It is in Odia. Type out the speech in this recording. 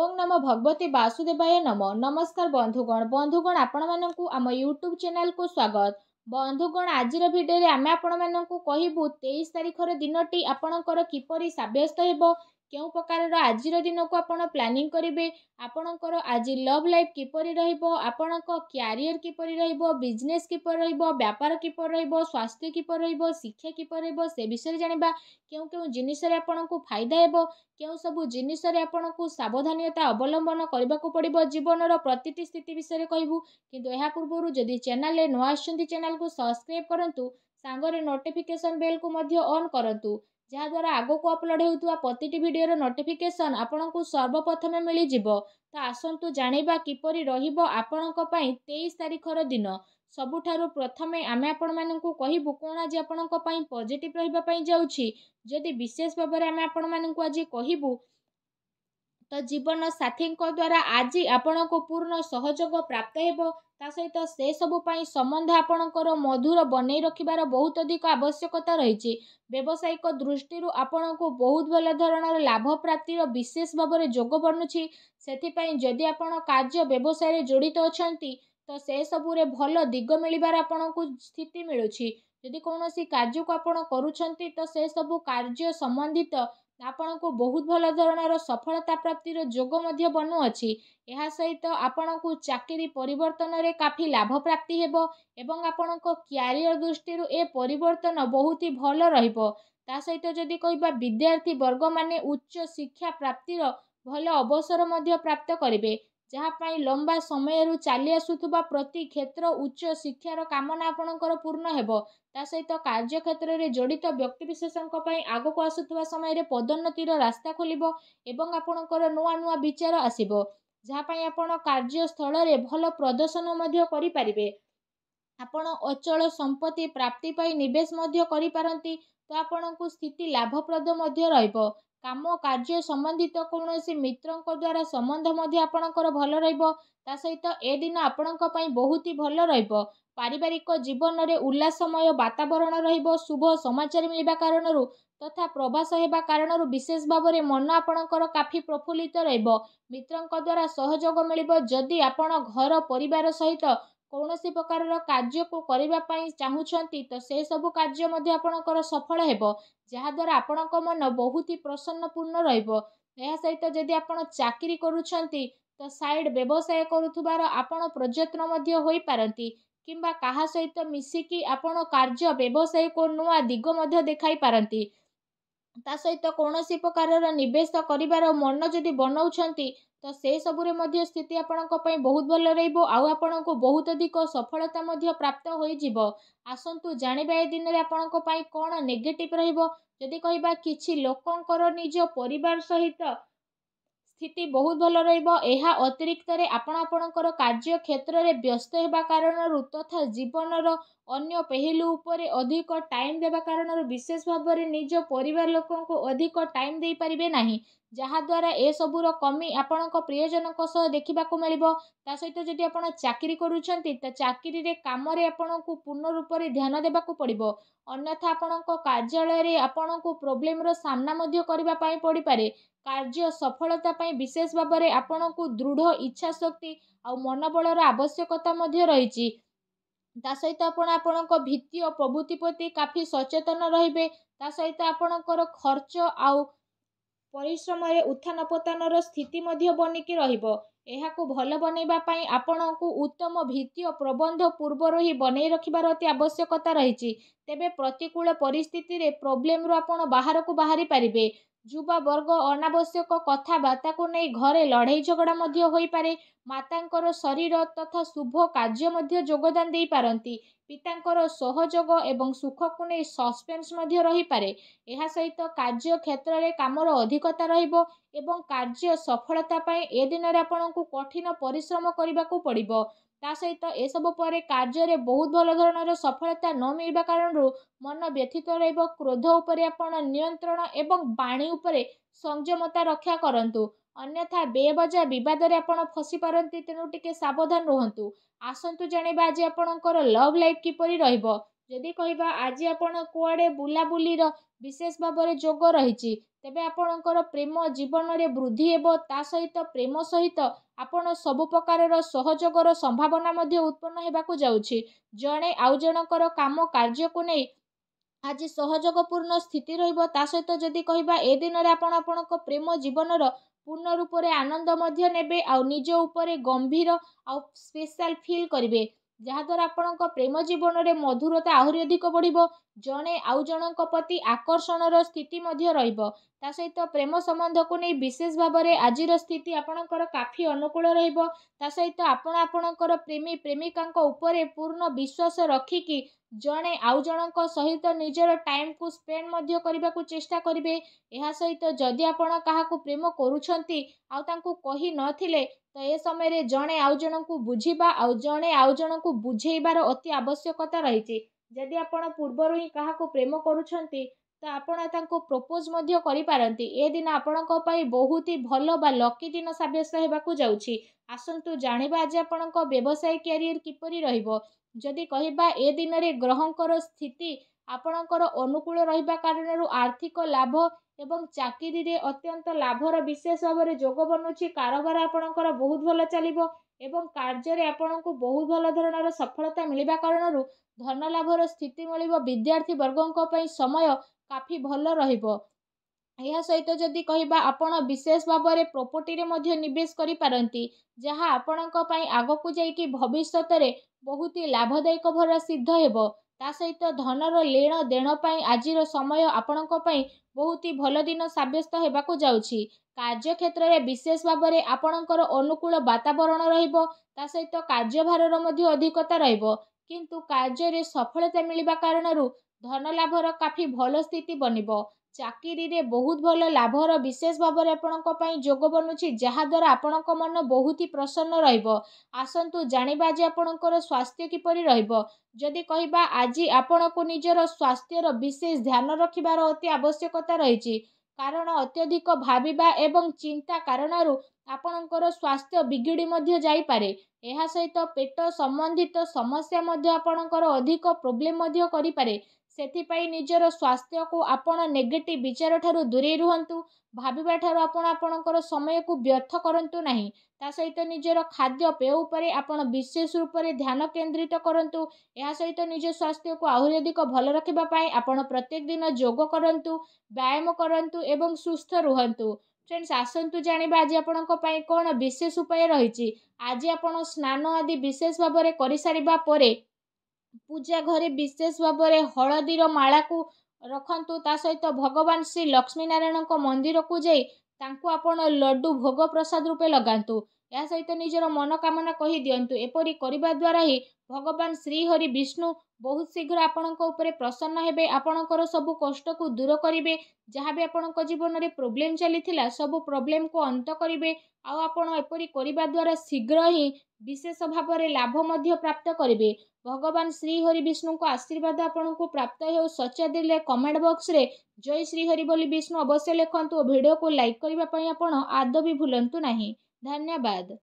ଓଂ ନମ ଭଗବତୀ ବାସୁଦେବାୟ ନମ ନମସ୍କାର ବନ୍ଧୁଗଣ ବନ୍ଧୁଗଣ ଆପଣମାନଙ୍କୁ ଆମ ୟୁଟ୍ୟୁବ୍ ଚ୍ୟାନେଲକୁ ସ୍ୱାଗତ ବନ୍ଧୁଗଣ ଆଜିର ଭିଡ଼ିଓରେ ଆମେ ଆପଣମାନଙ୍କୁ କହିବୁ ତେଇଶ ତାରିଖର ଦିନଟି ଆପଣଙ୍କର କିପରି ସାବ୍ୟସ୍ତ ହେବ କେଉଁ ପ୍ରକାରର ଆଜିର ଦିନକୁ ଆପଣ ପ୍ଲାନିଂ କରିବେ ଆପଣଙ୍କର ଆଜି ଲଭ୍ ଲାଇଫ୍ କିପରି ରହିବ ଆପଣଙ୍କ କ୍ୟାରିୟର କିପରି ରହିବ ବିଜନେସ୍ କିପରି ରହିବ ବ୍ୟାପାର କିପରି ରହିବ ସ୍ୱାସ୍ଥ୍ୟ କିପରି ରହିବ ଶିକ୍ଷା କିପରି ରହିବ ସେ ବିଷୟରେ ଜାଣିବା କେଉଁ କେଉଁ ଜିନିଷରେ ଆପଣଙ୍କୁ ଫାଇଦା ହେବ କେଉଁ ସବୁ ଜିନିଷରେ ଆପଣଙ୍କୁ ସାବଧାନତା ଅବଲମ୍ବନ କରିବାକୁ ପଡ଼ିବ ଜୀବନର ପ୍ରତିଟି ସ୍ଥିତି ବିଷୟରେ କହିବୁ କିନ୍ତୁ ଏହା ପୂର୍ବରୁ ଯଦି ଚ୍ୟାନେଲରେ ନୂଆ ଆସୁଛନ୍ତି ଚ୍ୟାନେଲକୁ ସବସ୍କ୍ରାଇବ୍ କରନ୍ତୁ ସାଙ୍ଗରେ ନୋଟିଫିକେସନ୍ ବେଲ୍କୁ ମଧ୍ୟ ଅନ୍ କରନ୍ତୁ ଯାହାଦ୍ୱାରା ଆଗକୁ ଅପଲୋଡ଼୍ ହେଉଥିବା ପ୍ରତିଟି ଭିଡ଼ିଓର ନୋଟିଫିକେସନ୍ ଆପଣଙ୍କୁ ସର୍ବପ୍ରଥମେ ମିଳିଯିବ ତ ଆସନ୍ତୁ ଜାଣିବା କିପରି ରହିବ ଆପଣଙ୍କ ପାଇଁ ତେଇଶ ତାରିଖର ଦିନ ସବୁଠାରୁ ପ୍ରଥମେ ଆମେ ଆପଣମାନଙ୍କୁ କହିବୁ କ'ଣ ଆଜି ଆପଣଙ୍କ ପାଇଁ ପଜିଟିଭ୍ ରହିବା ପାଇଁ ଯାଉଛି ଯଦି ବିଶେଷ ଭାବରେ ଆମେ ଆପଣମାନଙ୍କୁ ଆଜି କହିବୁ ତ ଜୀବନ ସାଥୀଙ୍କ ଦ୍ୱାରା ଆଜି ଆପଣଙ୍କୁ ପୂର୍ଣ୍ଣ ସହଯୋଗ ପ୍ରାପ୍ତ ହେବ ତା ସହିତ ସେସବୁ ପାଇଁ ସମ୍ବନ୍ଧ ଆପଣଙ୍କର ମଧୁର ବନେଇ ରଖିବାର ବହୁତ ଅଧିକ ଆବଶ୍ୟକତା ରହିଛି ବ୍ୟବସାୟିକ ଦୃଷ୍ଟିରୁ ଆପଣଙ୍କୁ ବହୁତ ଭଲ ଧରଣର ଲାଭ ପ୍ରାପ୍ତିର ବିଶେଷ ଭାବରେ ଯୋଗ ବନୁଛି ସେଥିପାଇଁ ଯଦି ଆପଣ କାର୍ଯ୍ୟ ବ୍ୟବସାୟରେ ଜଡ଼ିତ ଅଛନ୍ତି ତ ସେସବୁରେ ଭଲ ଦିଗ ମିଳିବାର ଆପଣଙ୍କୁ ସ୍ଥିତି ମିଳୁଛି ଯଦି କୌଣସି କାର୍ଯ୍ୟକୁ ଆପଣ କରୁଛନ୍ତି ତ ସେସବୁ କାର୍ଯ୍ୟ ସମ୍ବନ୍ଧିତ ଆପଣଙ୍କୁ ବହୁତ ଭଲ ଧରଣର ସଫଳତା ପ୍ରାପ୍ତିର ଯୋଗ ମଧ୍ୟ ବନୁଅଛି ଏହା ସହିତ ଆପଣଙ୍କୁ ଚାକିରି ପରିବର୍ତ୍ତନରେ କାଫି ଲାଭ ପ୍ରାପ୍ତି ହେବ ଏବଂ ଆପଣଙ୍କ କ୍ୟାରିୟର ଦୃଷ୍ଟିରୁ ଏ ପରିବର୍ତ୍ତନ ବହୁତ ହି ଭଲ ରହିବ ତା ସହିତ ଯଦି କହିବା ବିଦ୍ୟାର୍ଥୀ ବର୍ଗମାନେ ଉଚ୍ଚ ଶିକ୍ଷା ପ୍ରାପ୍ତିର ଭଲ ଅବସର ମଧ୍ୟ ପ୍ରାପ୍ତ କରିବେ ଯାହା ପାଇଁ ଲମ୍ବା ସମୟରୁ ଚାଲି ଆସୁଥିବା ପ୍ରତି କ୍ଷେତ୍ର ଉଚ୍ଚ ଶିକ୍ଷାର କାମନା ଆପଣଙ୍କର ପୂର୍ଣ୍ଣ ହେବ ତା ସହିତ କାର୍ଯ୍ୟକ୍ଷେତ୍ରରେ ଜଡ଼ିତ ବ୍ୟକ୍ତିବିଶେଷଙ୍କ ପାଇଁ ଆଗକୁ ଆସୁଥିବା ସମୟରେ ପଦୋନ୍ନତିର ରାସ୍ତା ଖୋଲିବ ଏବଂ ଆପଣଙ୍କର ନୂଆ ନୂଆ ବିଚାର ଆସିବ ଯାହା ପାଇଁ ଆପଣ କାର୍ଯ୍ୟସ୍ଥଳରେ ଭଲ ପ୍ରଦର୍ଶନ ମଧ୍ୟ କରିପାରିବେ ଆପଣ ଅଚଳ ସମ୍ପତ୍ତି ପ୍ରାପ୍ତି ପାଇଁ ନିବେଶ ମଧ୍ୟ କରିପାରନ୍ତି ତ ଆପଣଙ୍କୁ ସ୍ଥିତି ଲାଭପ୍ରଦ ମଧ୍ୟ ରହିବ କାମ କାର୍ଯ୍ୟ ସମ୍ବନ୍ଧିତ କୌଣସି ମିତ୍ରଙ୍କ ଦ୍ୱାରା ସମ୍ବନ୍ଧ ମଧ୍ୟ ଆପଣଙ୍କର ଭଲ ରହିବ ତା ସହିତ ଏ ଦିନ ଆପଣଙ୍କ ପାଇଁ ବହୁତ ହି ଭଲ ରହିବ ପାରିବାରିକ ଜୀବନରେ ଉଲ୍ଲାସମୟ ବାତାବରଣ ରହିବ ଶୁଭ ସମାଚାର ମିଳିବା କାରଣରୁ ତଥା ପ୍ରବାସ ହେବା କାରଣରୁ ବିଶେଷ ଭାବରେ ମନ ଆପଣଙ୍କର କାଫି ପ୍ରଫୁଲ୍ଲିତ ରହିବ ମିତ୍ରଙ୍କ ଦ୍ୱାରା ସହଯୋଗ ମିଳିବ ଯଦି ଆପଣ ଘର ପରିବାର ସହିତ କୌଣସି ପ୍ରକାରର କାର୍ଯ୍ୟକୁ କରିବା ପାଇଁ ଚାହୁଁଛନ୍ତି ତ ସେସବୁ କାର୍ଯ୍ୟ ମଧ୍ୟ ଆପଣଙ୍କର ସଫଳ ହେବ ଯାହାଦ୍ୱାରା ଆପଣଙ୍କ ମନ ବହୁତ ହି ପ୍ରସନ୍ନପୂର୍ଣ୍ଣ ରହିବ ଏହା ସହିତ ଯଦି ଆପଣ ଚାକିରି କରୁଛନ୍ତି ତ ସାଇଡ଼୍ ବ୍ୟବସାୟ କରୁଥିବାର ଆପଣ ପ୍ରଯତ୍ନ ମଧ୍ୟ ହୋଇପାରନ୍ତି କିମ୍ବା କାହା ସହିତ ମିଶିକି ଆପଣ କାର୍ଯ୍ୟ ବ୍ୟବସାୟକୁ ନୂଆ ଦିଗ ମଧ୍ୟ ଦେଖାଇପାରନ୍ତି ତା ସହିତ କୌଣସି ପ୍ରକାରର ନିବେଶ କରିବାର ମନ ଯଦି ବନାଉଛନ୍ତି ତ ସେସବୁରେ ମଧ୍ୟ ସ୍ଥିତି ଆପଣଙ୍କ ପାଇଁ ବହୁତ ଭଲ ରହିବ ଆଉ ଆପଣଙ୍କୁ ବହୁତ ଅଧିକ ସଫଳତା ମଧ୍ୟ ପ୍ରାପ୍ତ ହୋଇଯିବ ଆସନ୍ତୁ ଜାଣିବା ଏ ଦିନରେ ଆପଣଙ୍କ ପାଇଁ କ'ଣ ନେଗେଟିଭ୍ ରହିବ ଯଦି କହିବା କିଛି ଲୋକଙ୍କର ନିଜ ପରିବାର ସହିତ ସ୍ଥିତି ବହୁତ ଭଲ ରହିବ ଏହା ଅତିରିକ୍ତରେ ଆପଣ ଆପଣଙ୍କର କାର୍ଯ୍ୟକ୍ଷେତ୍ରରେ ବ୍ୟସ୍ତ ହେବା କାରଣରୁ ତଥା ଜୀବନର ଅନ୍ୟ ପେହେଲୁ ଉପରେ ଅଧିକ ଟାଇମ୍ ଦେବା କାରଣରୁ ବିଶେଷ ଭାବରେ ନିଜ ପରିବାର ଲୋକଙ୍କୁ ଅଧିକ ଟାଇମ୍ ଦେଇପାରିବେ ନାହିଁ ଯାହାଦ୍ୱାରା ଏସବୁର କମି ଆପଣଙ୍କ ପ୍ରିୟଜନଙ୍କ ସହ ଦେଖିବାକୁ ମିଳିବ ତା ସହିତ ଯଦି ଆପଣ ଚାକିରି କରୁଛନ୍ତି ତ ଚାକିରିରେ କାମରେ ଆପଣଙ୍କୁ ପୂର୍ଣ୍ଣ ରୂପରେ ଧ୍ୟାନ ଦେବାକୁ ପଡ଼ିବ ଅନ୍ୟଥା ଆପଣଙ୍କ କାର୍ଯ୍ୟାଳୟରେ ଆପଣଙ୍କୁ ପ୍ରୋବ୍ଲେମ୍ର ସାମ୍ନା ମଧ୍ୟ କରିବା ପାଇଁ ପଡ଼ିପାରେ କାର୍ଯ୍ୟ ସଫଳତା ପାଇଁ ବିଶେଷ ଭାବରେ ଆପଣଙ୍କୁ ଦୃଢ଼ ଇଚ୍ଛାଶକ୍ତି ଆଉ ମନୋବଳର ଆବଶ୍ୟକତା ମଧ୍ୟ ରହିଛି ତା ସହିତ ଆପଣ ଆପଣଙ୍କ ଭିତ୍ତି ଓ ପ୍ରଭୃତି ପ୍ରତି କାଫି ସଚେତନ ରହିବେ ତା ସହିତ ଆପଣଙ୍କର ଖର୍ଚ୍ଚ ଆଉ ପରିଶ୍ରମରେ ଉତ୍ଥାନ ପତନର ସ୍ଥିତି ମଧ୍ୟ ବନିକି ରହିବ ଏହାକୁ ଭଲ ବନେଇବା ପାଇଁ ଆପଣଙ୍କୁ ଉତ୍ତମ ଭିତ୍ତି ଓ ପ୍ରବନ୍ଧ ପୂର୍ବରୁ ହିଁ ବନେଇ ରଖିବାର ଅତି ଆବଶ୍ୟକତା ରହିଛି ତେବେ ପ୍ରତିକୂଳ ପରିସ୍ଥିତିରେ ପ୍ରୋବ୍ଲେମରୁ ଆପଣ ବାହାରକୁ ବାହାରି ପାରିବେ ଯୁବବର୍ଗ ଅନାବଶ୍ୟକ କଥାବାର୍ତ୍ତାକୁ ନେଇ ଘରେ ଲଢ଼େଇ ଝଗଡ଼ା ମଧ୍ୟ ହୋଇପାରେ ମାତାଙ୍କର ଶରୀର ତଥା ଶୁଭ କାର୍ଯ୍ୟ ମଧ୍ୟ ଯୋଗଦାନ ଦେଇପାରନ୍ତି ପିତାଙ୍କର ସହଯୋଗ ଏବଂ ସୁଖକୁ ନେଇ ସସ୍ପେନ୍ସ ମଧ୍ୟ ରହିପାରେ ଏହା ସହିତ କାର୍ଯ୍ୟ କ୍ଷେତ୍ରରେ କାମର ଅଧିକତା ରହିବ ଏବଂ କାର୍ଯ୍ୟ ସଫଳତା ପାଇଁ ଏ ଦିନରେ ଆପଣଙ୍କୁ କଠିନ ପରିଶ୍ରମ କରିବାକୁ ପଡ଼ିବ ତା ସହିତ ଏସବୁ ପରେ କାର୍ଯ୍ୟରେ ବହୁତ ଭଲ ଧରଣର ସଫଳତା ନ ମିଳିବା କାରଣରୁ ମନ ବ୍ୟଥିତ ରହିବ କ୍ରୋଧ ଉପରେ ଆପଣ ନିୟନ୍ତ୍ରଣ ଏବଂ ବାଣୀ ଉପରେ ସଂଯମତା ରକ୍ଷା କରନ୍ତୁ ଅନ୍ୟଥା ବେବଜା ବିବାଦରେ ଆପଣ ଫସିପାରନ୍ତି ତେଣୁ ଟିକେ ସାବଧାନ ରୁହନ୍ତୁ ଆସନ୍ତୁ ଜାଣିବା ଆଜି ଆପଣଙ୍କର ଲଭ୍ ଲାଇଫ୍ କିପରି ରହିବ ଯଦି କହିବା ଆଜି ଆପଣ କୁଆଡ଼େ ବୁଲାବୁଲିର ବିଶେଷ ଭାବରେ ଯୋଗ ରହିଛି ତେବେ ଆପଣଙ୍କର ପ୍ରେମ ଜୀବନରେ ବୃଦ୍ଧି ହେବ ତା ସହିତ ପ୍ରେମ ସହିତ ଆପଣ ସବୁ ପ୍ରକାରର ସହଯୋଗର ସମ୍ଭାବନା ମଧ୍ୟ ଉତ୍ପନ୍ନ ହେବାକୁ ଯାଉଛି ଜଣେ ଆଉ ଜଣଙ୍କର କାମ କାର୍ଯ୍ୟକୁ ନେଇ ଆଜି ସହଯୋଗ ପୂର୍ଣ୍ଣ ସ୍ଥିତି ରହିବ ତା ସହିତ ଯଦି କହିବା ଏ ଦିନରେ ଆପଣ ଆପଣଙ୍କ ପ୍ରେମ ଜୀବନର ପୂର୍ଣ୍ଣ ରୂପରେ ଆନନ୍ଦ ମଧ୍ୟ ନେବେ ଆଉ ନିଜ ଉପରେ ଗମ୍ଭୀର ଆଉ ସ୍ପେଶାଲ ଫିଲ୍ କରିବେ ଯାହାଦ୍ୱାରା ଆପଣଙ୍କ ପ୍ରେମ ଜୀବନରେ ମଧୁରତା ଆହୁରି ଅଧିକ ବଢ଼ିବ ଜଣେ ଆଉ ଜଣଙ୍କ ପ୍ରତି ଆକର୍ଷଣର ସ୍ଥିତି ମଧ୍ୟ ରହିବ ତା ସହିତ ପ୍ରେମ ସମ୍ବନ୍ଧକୁ ନେଇ ବିଶେଷ ଭାବରେ ଆଜିର ସ୍ଥିତି ଆପଣଙ୍କର କାଫି ଅନୁକୂଳ ରହିବ ତା ସହିତ ଆପଣ ଆପଣଙ୍କର ପ୍ରେମୀ ପ୍ରେମିକାଙ୍କ ଉପରେ ପୂର୍ଣ୍ଣ ବିଶ୍ୱାସ ରଖିକି ଜଣେ ଆଉ ଜଣଙ୍କ ସହିତ ନିଜର ଟାଇମ୍କୁ ସ୍ପେଣ୍ଡ ମଧ୍ୟ କରିବାକୁ ଚେଷ୍ଟା କରିବେ ଏହା ସହିତ ଯଦି ଆପଣ କାହାକୁ ପ୍ରେମ କରୁଛନ୍ତି ଆଉ ତାଙ୍କୁ କହି ନଥିଲେ ତ ଏ ସମୟରେ ଜଣେ ଆଉ ଜଣଙ୍କୁ ବୁଝିବା ଆଉ ଜଣେ ଆଉ ଜଣଙ୍କୁ ବୁଝେଇବାର ଅତି ଆବଶ୍ୟକତା ରହିଛି ଯଦି ଆପଣ ପୂର୍ବରୁ ହିଁ କାହାକୁ ପ୍ରେମ କରୁଛନ୍ତି ତ ଆପଣ ତାଙ୍କୁ ପ୍ରପୋଜ୍ ମଧ୍ୟ କରିପାରନ୍ତି ଏ ଦିନ ଆପଣଙ୍କ ପାଇଁ ବହୁତ ହି ଭଲ ବା ଲକି ଦିନ ସାବ୍ୟସ୍ତ ହେବାକୁ ଯାଉଛି ଆସନ୍ତୁ ଜାଣିବା ଆଜି ଆପଣଙ୍କ ବ୍ୟବସାୟ କ୍ୟାରିୟର କିପରି ରହିବ ଯଦି କହିବା ଏ ଦିନରେ ଗ୍ରହଙ୍କର ସ୍ଥିତି ଆପଣଙ୍କର ଅନୁକୂଳ ରହିବା କାରଣରୁ ଆର୍ଥିକ ଲାଭ ଏବଂ ଚାକିରିରେ ଅତ୍ୟନ୍ତ ଲାଭର ବିଶେଷ ଭାବରେ ଯୋଗ ବନୁଛି କାରବାର ଆପଣଙ୍କର ବହୁତ ଭଲ ଚାଲିବ ଏବଂ କାର୍ଯ୍ୟରେ ଆପଣଙ୍କୁ ବହୁତ ଭଲ ଧରଣର ସଫଳତା ମିଳିବା କାରଣରୁ ଧନ ଲାଭର ସ୍ଥିତି ମିଳିବ ବିଦ୍ୟାର୍ଥୀ ବର୍ଗଙ୍କ ପାଇଁ ସମୟ କାଫି ଭଲ ରହିବ ଏହା ସହିତ ଯଦି କହିବା ଆପଣ ବିଶେଷ ଭାବରେ ପ୍ରପର୍ଟିରେ ମଧ୍ୟ ନିବେଶ କରିପାରନ୍ତି ଯାହା ଆପଣଙ୍କ ପାଇଁ ଆଗକୁ ଯାଇକି ଭବିଷ୍ୟତରେ ବହୁତ ଲାଭଦାୟକ ଭରା ସିଦ୍ଧ ହେବ ତା ସହିତ ଧନର ଲେଣ ଦେଣ ପାଇଁ ଆଜିର ସମୟ ଆପଣଙ୍କ ପାଇଁ ବହୁତ ହି ଭଲ ଦିନ ସାବ୍ୟସ୍ତ ହେବାକୁ ଯାଉଛି କାର୍ଯ୍ୟକ୍ଷେତ୍ରରେ ବିଶେଷ ଭାବରେ ଆପଣଙ୍କର ଅନୁକୂଳ ବାତାବରଣ ରହିବ ତା ସହିତ କାର୍ଯ୍ୟଭାରର ମଧ୍ୟ ଅଧିକତା ରହିବ କିନ୍ତୁ କାର୍ଯ୍ୟରେ ସଫଳତା ମିଳିବା କାରଣରୁ ଧନ ଲାଭର କାଫି ଭଲ ସ୍ଥିତି ବନିବ ଚାକିରିରେ ବହୁତ ଭଲ ଲାଭର ବିଶେଷ ଭାବରେ ଆପଣଙ୍କ ପାଇଁ ଯୋଗ ବନୁଛି ଯାହାଦ୍ୱାରା ଆପଣଙ୍କ ମନ ବହୁତ ହି ପ୍ରସନ୍ନ ରହିବ ଆସନ୍ତୁ ଜାଣିବା ଯେ ଆପଣଙ୍କର ସ୍ୱାସ୍ଥ୍ୟ କିପରି ରହିବ ଯଦି କହିବା ଆଜି ଆପଣଙ୍କୁ ନିଜର ସ୍ୱାସ୍ଥ୍ୟର ବିଶେଷ ଧ୍ୟାନ ରଖିବାର ଅତି ଆବଶ୍ୟକତା ରହିଛି କାରଣ ଅତ୍ୟଧିକ ଭାବିବା ଏବଂ ଚିନ୍ତା କାରଣରୁ ଆପଣଙ୍କର ସ୍ୱାସ୍ଥ୍ୟ ବିଗିଡ଼ି ମଧ୍ୟ ଯାଇପାରେ ଏହା ସହିତ ପେଟ ସମ୍ବନ୍ଧିତ ସମସ୍ୟା ମଧ୍ୟ ଆପଣଙ୍କର ଅଧିକ ପ୍ରୋବ୍ଲେମ୍ ମଧ୍ୟ କରିପାରେ ସେଥିପାଇଁ ନିଜର ସ୍ୱାସ୍ଥ୍ୟକୁ ଆପଣ ନେଗେଟିଭ୍ ବିଚାରଠାରୁ ଦୂରେଇ ରୁହନ୍ତୁ ଭାବିବା ଠାରୁ ଆପଣ ଆପଣଙ୍କର ସମୟକୁ ବ୍ୟର୍ଥ କରନ୍ତୁ ନାହିଁ ତା ସହିତ ନିଜର ଖାଦ୍ୟପେୟ ଉପରେ ଆପଣ ବିଶେଷ ରୂପରେ ଧ୍ୟାନ କେନ୍ଦ୍ରିତ କରନ୍ତୁ ଏହା ସହିତ ନିଜ ସ୍ୱାସ୍ଥ୍ୟକୁ ଆହୁରି ଅଧିକ ଭଲ ରଖିବା ପାଇଁ ଆପଣ ପ୍ରତ୍ୟେକ ଦିନ ଯୋଗ କରନ୍ତୁ ବ୍ୟାୟାମ କରନ୍ତୁ ଏବଂ ସୁସ୍ଥ ରୁହନ୍ତୁ ଫ୍ରେଣ୍ଡସ୍ ଆସନ୍ତୁ ଜାଣିବା ଆଜି ଆପଣଙ୍କ ପାଇଁ କ'ଣ ବିଶେଷ ଉପାୟ ରହିଛି ଆଜି ଆପଣ ସ୍ନାନ ଆଦି ବିଶେଷ ଭାବରେ କରିସାରିବା ପରେ ପୂଜା ଘରେ ବିଶେଷ ଭାବରେ ହଳଦୀର ମାଳାକୁ ରଖନ୍ତୁ ତା ସହିତ ଭଗବାନ ଶ୍ରୀ ଲକ୍ଷ୍ମୀ ନାରାୟଣଙ୍କ ମନ୍ଦିରକୁ ଯାଇ ତାଙ୍କୁ ଆପଣ ଲଡ଼ୁ ଭୋଗ ପ୍ରସାଦ ରୂପେ ଲଗାନ୍ତୁ ଏହା ସହିତ ନିଜର ମନୋକାମନା କହି ଦିଅନ୍ତୁ ଏପରି କରିବା ଦ୍ୱାରା ହିଁ ଭଗବାନ ଶ୍ରୀ ହରି ବିଷ୍ଣୁ ବହୁତ ଶୀଘ୍ର ଆପଣଙ୍କ ଉପରେ ପ୍ରସନ୍ନ ହେବେ ଆପଣଙ୍କର ସବୁ କଷ୍ଟକୁ ଦୂର କରିବେ ଯାହା ବି ଆପଣଙ୍କ ଜୀବନରେ ପ୍ରୋବ୍ଲେମ୍ ଚାଲିଥିଲା ସବୁ ପ୍ରୋବ୍ଲେମ୍କୁ ଅନ୍ତ କରିବେ ଆଉ ଆପଣ ଏପରି କରିବା ଦ୍ୱାରା ଶୀଘ୍ର ହିଁ ବିଶେଷ ଭାବରେ ଲାଭ ମଧ୍ୟ ପ୍ରାପ୍ତ କରିବେ ଭଗବାନ ଶ୍ରୀହରି ବିଷ୍ଣୁଙ୍କ ଆଶୀର୍ବାଦ ଆପଣଙ୍କୁ ପ୍ରାପ୍ତ ହେଉ ସଚା ଦେଲେ କମେଣ୍ଟ ବକ୍ସରେ ଜୟ ଶ୍ରୀ ହରି ବୋଲି ବିଷ୍ଣୁ ଅବଶ୍ୟ ଲେଖନ୍ତୁ ଓ ଭିଡ଼ିଓକୁ ଲାଇକ୍ କରିବା ପାଇଁ ଆପଣ ଆଦୌ ବି ଭୁଲନ୍ତୁ ନାହିଁ ଧନ୍ୟବାଦ